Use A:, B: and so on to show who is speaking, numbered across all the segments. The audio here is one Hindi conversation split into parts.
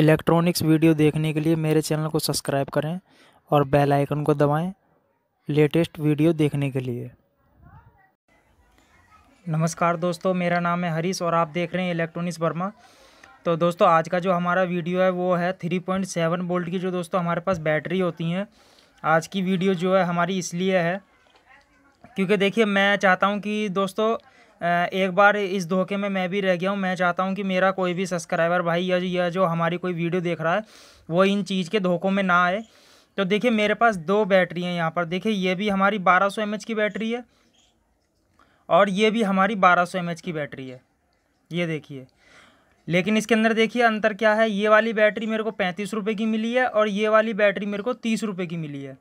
A: इलेक्ट्रॉनिक्स वीडियो देखने के लिए मेरे चैनल को सब्सक्राइब करें और बेल आइकन को दबाएं लेटेस्ट वीडियो देखने के लिए नमस्कार दोस्तों मेरा नाम है हरीश और आप देख रहे हैं इलेक्ट्रॉनिक्स वर्मा तो दोस्तों आज का जो हमारा वीडियो है वो है थ्री पॉइंट सेवन वोल्ट की जो दोस्तों हमारे पास बैटरी होती हैं आज की वीडियो जो है हमारी इसलिए है क्योंकि देखिए मैं चाहता हूँ कि दोस्तों एक बार इस धोखे में मैं भी रह गया हूँ मैं चाहता हूँ कि मेरा कोई भी सब्सक्राइबर भाई या या जो हमारी कोई वीडियो देख रहा है वो इन चीज़ के धोखों में ना आए तो देखिए मेरे पास दो बैटरी हैं यहाँ पर देखिए ये भी हमारी 1200 सौ की बैटरी है और ये भी हमारी 1200 सौ की बैटरी है ये देखिए लेकिन इसके अंदर देखिए अंतर क्या है ये वाली बैटरी मेरे को पैंतीस रुपये की मिली है और ये वाली बैटरी मेरे को तीस रुपये की मिली है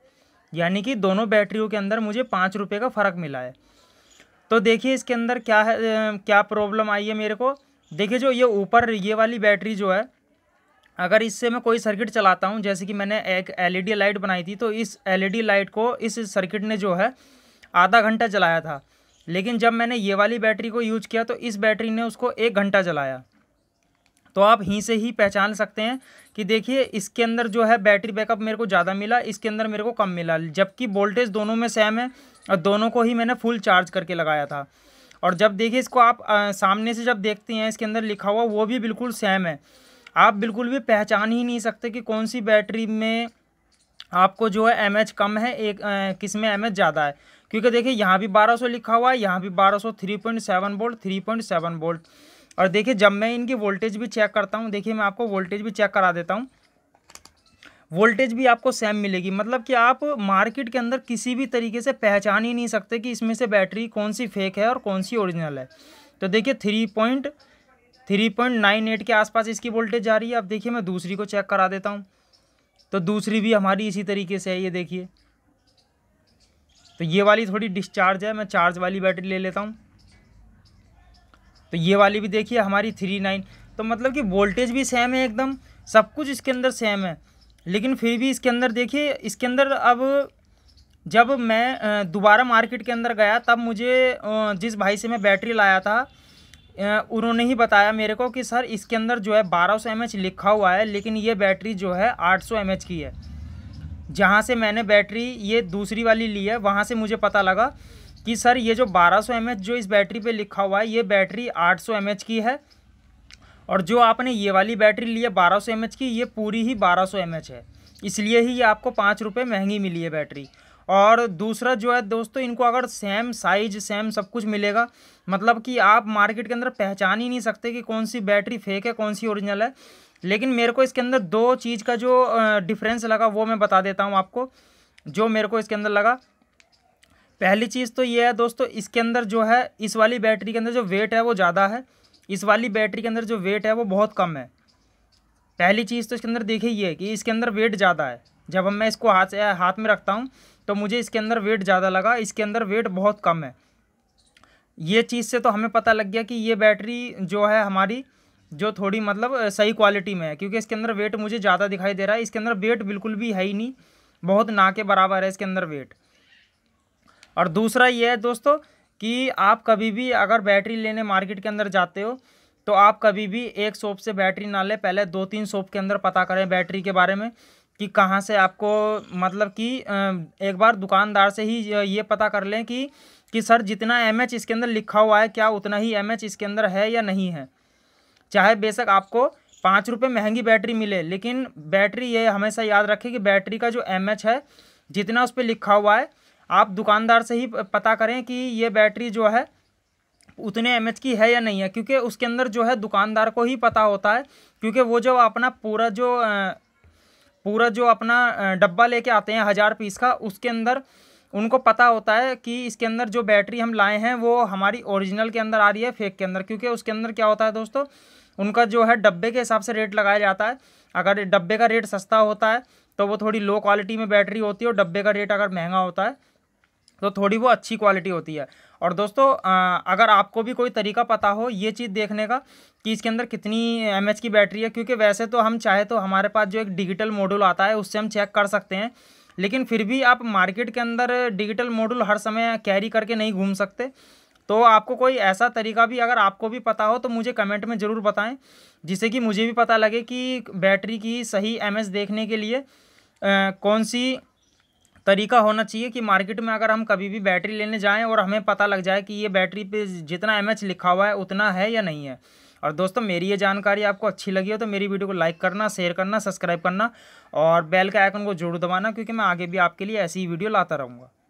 A: यानी कि दोनों बैटरियों के अंदर मुझे पाँच रुपये का फ़र्क मिला है तो देखिए इसके अंदर क्या है क्या प्रॉब्लम आई है मेरे को देखिए जो ये ऊपर ये वाली बैटरी जो है अगर इससे मैं कोई सर्किट चलाता हूँ जैसे कि मैंने एक एलईडी लाइट e बनाई थी तो इस एलईडी लाइट e को इस सर्किट ने जो है आधा घंटा चलाया था लेकिन जब मैंने ये वाली बैटरी को यूज किया तो इस बैटरी ने उसको एक घंटा चलाया तो आप यहीं से ही पहचान सकते हैं कि देखिए इसके अंदर जो है बैटरी बैकअप मेरे को ज़्यादा मिला इसके अंदर मेरे को कम मिला जबकि वोल्टेज दोनों में सेम है और दोनों को ही मैंने फुल चार्ज करके लगाया था और जब देखिए इसको आप आ, सामने से जब देखते हैं इसके अंदर लिखा हुआ वो भी बिल्कुल सेम है आप बिल्कुल भी पहचान ही नहीं सकते कि कौन सी बैटरी में आपको जो है एम कम है एक किस में एम ज़्यादा है क्योंकि देखिए यहाँ भी 1200 लिखा हुआ है यहाँ भी 1200 3.7 वोल्ट 3.7 वोल्ट और देखिए जब मैं इनकी वोल्टेज भी चेक करता हूँ देखिए मैं आपको वोल्टेज भी चेक करा देता हूँ वोल्टेज भी आपको सेम मिलेगी मतलब कि आप मार्केट के अंदर किसी भी तरीके से पहचान ही नहीं सकते कि इसमें से बैटरी कौन सी फेक है और कौन सी ओरिजिनल है तो देखिए three point three point nine eight के आसपास इसकी वोल्टेज जा रही है अब देखिए मैं दूसरी को चेक करा देता हूँ तो दूसरी भी हमारी इसी तरीके से है ये देखिए तो ये वाली थोड़ी डिस्चार्ज है मैं चार्ज वाली बैटरी ले लेता हूँ तो ये वाली भी देखिए हमारी थ्री नाइन तो मतलब कि वोल्टेज भी सेम है एकदम सब कुछ इसके अंदर सेम है लेकिन फिर भी इसके अंदर देखिए इसके अंदर अब जब मैं दोबारा मार्केट के अंदर गया तब मुझे जिस भाई से मैं बैटरी लाया था उन्होंने ही बताया मेरे को कि सर इसके अंदर जो है 1200 सौ लिखा हुआ है लेकिन ये बैटरी जो है 800 सौ की है जहाँ से मैंने बैटरी ये दूसरी वाली ली है वहाँ से मुझे पता लगा कि सर ये जो 1200 सौ जो इस बैटरी पे लिखा हुआ है ये बैटरी 800 सौ की है और जो आपने ये वाली बैटरी ली है बारह सौ की ये पूरी ही 1200 सौ है इसलिए ही ये आपको पाँच रुपये महंगी मिली है बैटरी और दूसरा जो है दोस्तों इनको अगर सेम साइज सेम सब कुछ मिलेगा मतलब कि आप मार्केट के अंदर पहचान ही नहीं सकते कि कौन सी बैटरी फेक है कौन सी ओरिजिनल है लेकिन मेरे को इसके अंदर दो चीज़ का जो डिफरेंस लगा वो मैं बता देता हूँ आपको जो मेरे को इसके अंदर लगा पहली चीज़ तो ये है दोस्तों इसके अंदर जो है इस वाली बैटरी के अंदर जो वेट है वो ज़्यादा है इस वाली बैटरी के अंदर जो वेट है वो बहुत कम है पहली चीज़ तो इसके अंदर देखिए ये कि इसके अंदर वेट ज़्यादा है जब हम मैं इसको हाथ से हाथ में रखता हूँ तो मुझे इसके अंदर वेट ज़्यादा लगा इसके अंदर वेट बहुत कम है ये चीज़ से तो हमें पता लग गया कि ये बैटरी जो है हमारी जो थोड़ी मतलब सही क्वालिटी में है क्योंकि इसके अंदर वेट मुझे ज़्यादा दिखाई दे रहा है इसके अंदर वेट बिल्कुल भी है ही नहीं बहुत ना के बराबर है इसके अंदर वेट और दूसरा ये है दोस्तों कि आप कभी भी अगर बैटरी लेने मार्केट के अंदर जाते हो तो आप कभी भी एक शॉप से बैटरी ना लें पहले दो तीन शॉप के अंदर पता करें बैटरी के बारे में कि कहाँ से आपको मतलब कि एक बार दुकानदार से ही ये पता कर लें कि कि सर जितना एम एच इसके अंदर लिखा हुआ है क्या उतना ही एम एच इसके अंदर है या नहीं है चाहे बेशक आपको पाँच रुपये महंगी बैटरी मिले लेकिन बैटरी ये हमेशा याद रखें कि बैटरी का जो एम एच है जितना उस पर लिखा हुआ है आप दुकानदार से ही पता करें कि ये बैटरी जो है उतने एम की है या नहीं है क्योंकि उसके अंदर जो है दुकानदार को ही पता होता है क्योंकि वो जो अपना पूरा जो पूरा जो अपना डब्बा लेके आते हैं हज़ार पीस का उसके अंदर उनको पता होता है कि इसके अंदर जो बैटरी हम लाए हैं वो हमारी ओरिजिनल के अंदर आ रही है फेक के अंदर क्योंकि उसके अंदर क्या होता है दोस्तों उनका जो है डब्बे के हिसाब से रेट लगाया जाता है अगर डब्बे का रेट सस्ता होता है तो वो थोड़ी लो क्वालिटी में बैटरी होती है और डब्बे का रेट अगर महंगा होता है तो थोड़ी वो अच्छी क्वालिटी होती है और दोस्तों अगर आपको भी कोई तरीका पता हो ये चीज़ देखने का कि इसके अंदर कितनी एम की बैटरी है क्योंकि वैसे तो हम चाहे तो हमारे पास जो एक डिजिटल मॉड्यूल आता है उससे हम चेक कर सकते हैं लेकिन फिर भी आप मार्केट के अंदर डिजिटल मॉड्यूल हर समय कैरी करके नहीं घूम सकते तो आपको कोई ऐसा तरीका भी अगर आपको भी पता हो तो मुझे कमेंट में ज़रूर बताएं जिससे कि मुझे भी पता लगे कि बैटरी की सही एम देखने के लिए आ, कौन सी तरीका होना चाहिए कि मार्केट में अगर हम कभी भी बैटरी लेने जाएँ और हमें पता लग जाए कि ये बैटरी पे जितना एम लिखा हुआ है उतना है या नहीं है और दोस्तों मेरी ये जानकारी आपको अच्छी लगी हो तो मेरी वीडियो को लाइक करना शेयर करना सब्सक्राइब करना और बेल के आइकन को जरूर दबाना क्योंकि मैं आगे भी आपके लिए ऐसी ही वीडियो लाता रहूँगा